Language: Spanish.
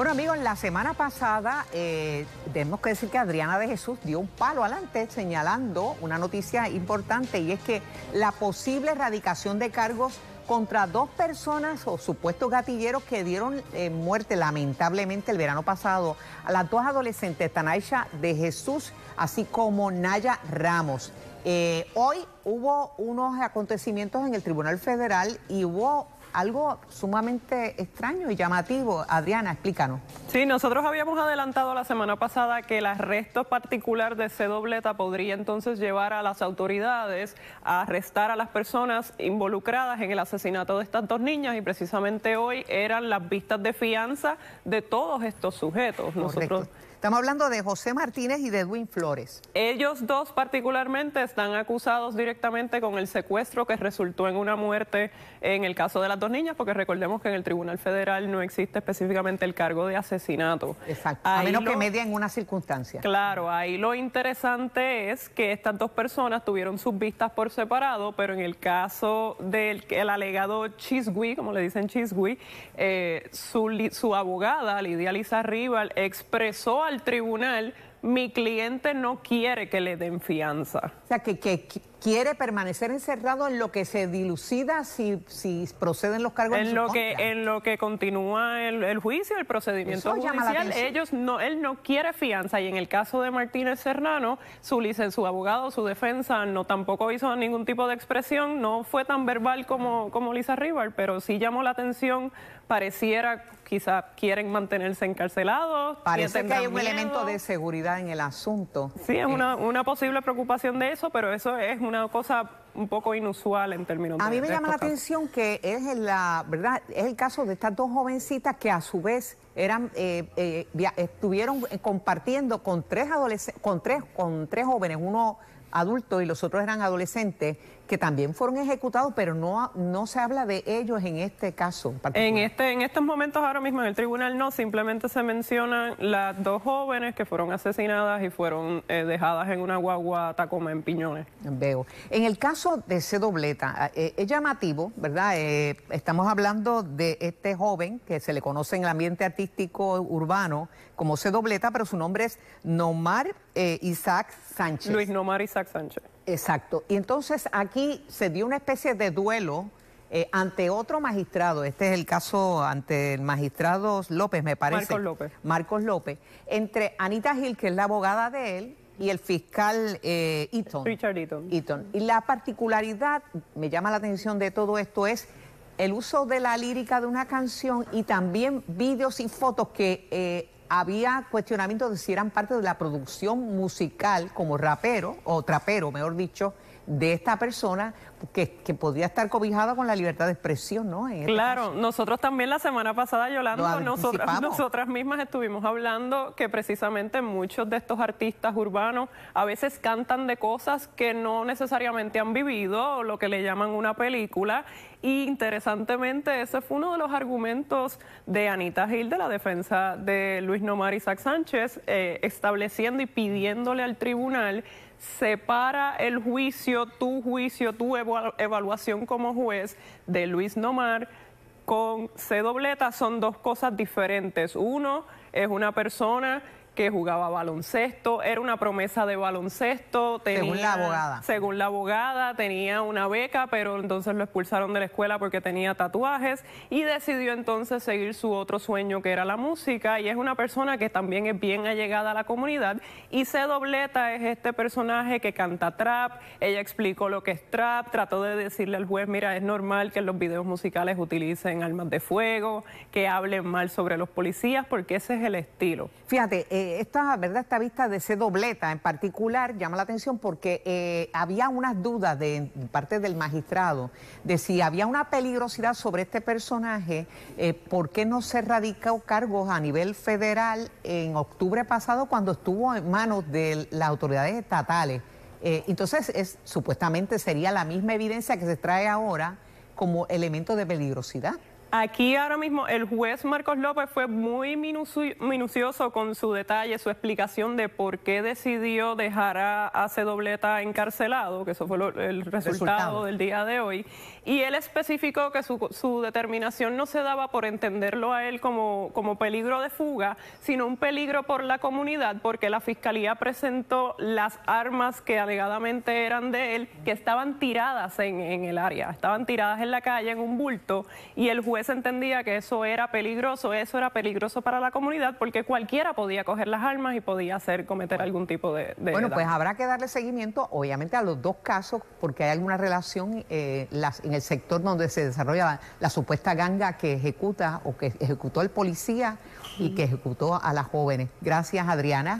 Bueno, amigos, la semana pasada eh, tenemos que decir que Adriana de Jesús dio un palo adelante señalando una noticia importante y es que la posible erradicación de cargos contra dos personas o supuestos gatilleros que dieron eh, muerte lamentablemente el verano pasado a las dos adolescentes, Tanaisha de Jesús, así como Naya Ramos. Eh, hoy hubo unos acontecimientos en el Tribunal Federal y hubo algo sumamente extraño y llamativo. Adriana, explícanos. Sí, nosotros habíamos adelantado la semana pasada que el arresto particular de C. Dobleta podría entonces llevar a las autoridades a arrestar a las personas involucradas en el asesinato de estas dos niñas y precisamente hoy eran las vistas de fianza de todos estos sujetos. Estamos hablando de José Martínez y de Edwin Flores. Ellos dos particularmente están acusados directamente con el secuestro que resultó en una muerte en el caso de las dos niñas, porque recordemos que en el Tribunal Federal no existe específicamente el cargo de asesinato. Exacto, a menos que media en una circunstancia. Claro, ahí lo interesante es que estas dos personas tuvieron sus vistas por separado, pero en el caso del el alegado Chisgui, como le dicen Chisgui, eh, su, su abogada, Lidia Rival, expresó al tribunal, mi cliente no quiere que le den fianza. O sea, que, que, quiere permanecer encerrado en lo que se dilucida si, si proceden los cargos en, lo que en lo que continúa el, juicio el procedimiento judicial ellos no él no quiere fianza y en el caso de Martínez Hernano, su su abogado su defensa no tampoco hizo ningún tipo de expresión no fue tan verbal como como Lisa River pero sí llamó la atención pareciera quizá quieren mantenerse encarcelados. Parece que hay un elemento de seguridad en el asunto. Sí, es eh. una, una posible preocupación de eso, pero eso es una cosa un poco inusual en términos de... A mí me llama la atención que es la verdad es el caso de estas dos jovencitas que a su vez eran eh, eh, estuvieron eh, compartiendo con tres adolescentes, con tres con tres jóvenes, uno adultos y los otros eran adolescentes, que también fueron ejecutados, pero no, no se habla de ellos en este caso. En, este, en estos momentos ahora mismo en el tribunal no, simplemente se mencionan las dos jóvenes que fueron asesinadas y fueron eh, dejadas en una guagua Tacoma en Piñones. Veo. En el caso de C. dobleta, eh, eh, es llamativo, ¿verdad? estamos hablando de este joven que se le conoce en el ambiente artístico urbano como C. Dobleta, pero su nombre es Nomar eh, Isaac Sánchez. Luis Nomar Isaac Sánchez. Exacto. Y entonces aquí se dio una especie de duelo eh, ante otro magistrado. Este es el caso ante el magistrado López, me parece. Marcos López. Marcos López. Entre Anita Gil, que es la abogada de él, y el fiscal eh, Eaton. Richard Eaton. Eaton. Y la particularidad, me llama la atención de todo esto, es el uso de la lírica de una canción y también vídeos y fotos que había cuestionamientos de si eran parte de la producción musical como rapero o trapero, mejor dicho, de esta persona que, que podría estar cobijada con la libertad de expresión, ¿no? Este claro, nosotros también la semana pasada, Yolanda, nosotras, mismas estuvimos hablando que precisamente muchos de estos artistas urbanos a veces cantan de cosas que no necesariamente han vivido, o lo que le llaman una película, y interesantemente, ese fue uno de los argumentos de Anita Gil de la defensa de Luis Nomar Isaac Sánchez, eh, estableciendo y pidiéndole al tribunal separa el juicio, tu juicio, tu evaluación como juez de Luis Nomar con C dobleta son dos cosas diferentes. Uno es una persona que jugaba baloncesto, era una promesa de baloncesto. según la abogada. Según la abogada, tenía una beca, pero entonces lo expulsaron de la escuela porque tenía tatuajes y decidió entonces seguir su otro sueño que era la música y es una persona que también es bien allegada a la comunidad y C. dobleta es este personaje que canta trap, ella explicó lo que es trap, trató de decirle al juez, mira, es normal que los videos musicales utilicen armas de fuego, que hablen mal sobre los policías porque ese es el estilo. Fíjate, eh, esta, ¿verdad? esta vista de ese dobleta en particular llama la atención porque eh, había unas dudas de, parte del magistrado de si había una peligrosidad sobre este personaje, eh, ¿por qué no se radicó cargos a nivel federal en octubre pasado cuando estuvo en manos de las autoridades estatales? entonces, es, supuestamente sería la misma evidencia que se trae ahora como elemento de peligrosidad. Aquí ahora mismo el juez Marcos López fue muy minucioso con su detalle, su explicación de por qué decidió dejar a Dobleta encarcelado, que eso fue el resultado, del día de hoy, y él especificó que su, determinación no se daba por entenderlo a él como, como peligro de fuga, sino un peligro por la comunidad, porque la fiscalía presentó las armas que alegadamente eran de él, que estaban tiradas en el área, estaban tiradas en la calle, en un bulto, y el juez se entendía que eso era peligroso, eso era peligroso para la comunidad porque cualquiera podía coger las armas y podía hacer cometer algún tipo de... bueno, pues habrá que darle seguimiento obviamente a los dos casos porque hay alguna relación eh, las, en el sector donde se desarrolla la, la, supuesta ganga que ejecuta o que ejecutó el policía y que ejecutó a las jóvenes. Gracias Adriana.